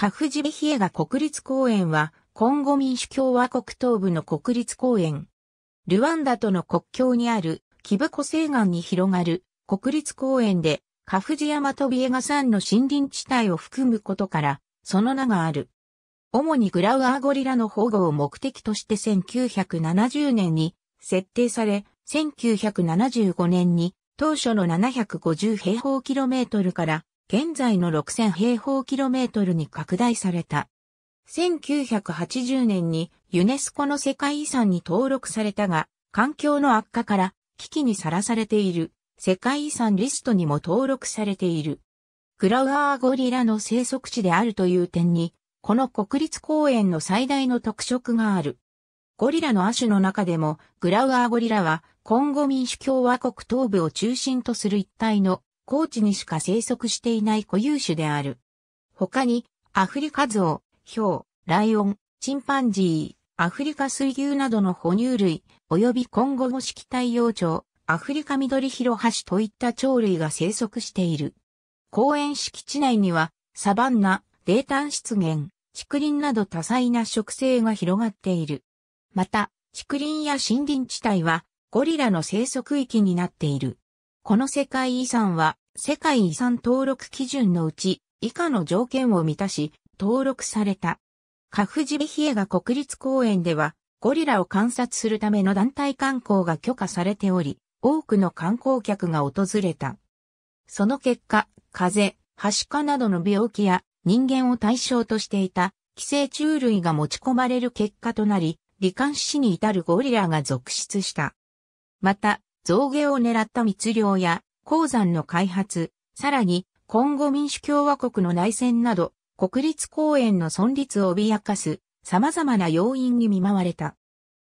カフジベヒエガ国立公園は、コンゴ民主共和国東部の国立公園。ルワンダとの国境にある、キブコ西岸に広がる国立公園で、カフジ山とビエガ山の森林地帯を含むことから、その名がある。主にグラウアーゴリラの保護を目的として1970年に設定され、1975年に当初の750平方キロメートルから現在の6000平方キロメートルに拡大された。1980年にユネスコの世界遺産に登録されたが、環境の悪化から危機にさらされている世界遺産リストにも登録されている。グラウアーゴリラの生息地であるという点に、この国立公園の最大の特色がある。ゴリラの亜種の中でも、グラウアーゴリラは、今後民主共和国東部を中心とする一帯の高地にしか生息していない固有種である。他に、アフリカゾウ、ヒョウ、ライオン、チンパンジー、アフリカ水牛などの哺乳類、及び今後も色体幼鳥、アフリカ緑ヒロハシといった鳥類が生息している。公園敷地内には、サバンナ、冷炭湿原、竹林など多彩な植生が広がっている。また、竹林や森林地帯は、ゴリラの生息域になっている。この世界遺産は、世界遺産登録基準のうち以下の条件を満たし登録された。カフジビヒエガ国立公園ではゴリラを観察するための団体観光が許可されており、多くの観光客が訪れた。その結果、風邪、ハシカなどの病気や人間を対象としていた寄生虫類が持ち込まれる結果となり、罹患死に至るゴリラが続出した。また、象牙を狙った密猟や鉱山の開発、さらに、今後民主共和国の内戦など、国立公園の存立を脅かす、様々な要因に見舞われた。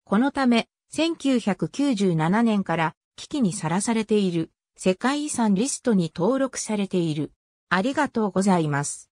このため、1997年から危機にさらされている、世界遺産リストに登録されている。ありがとうございます。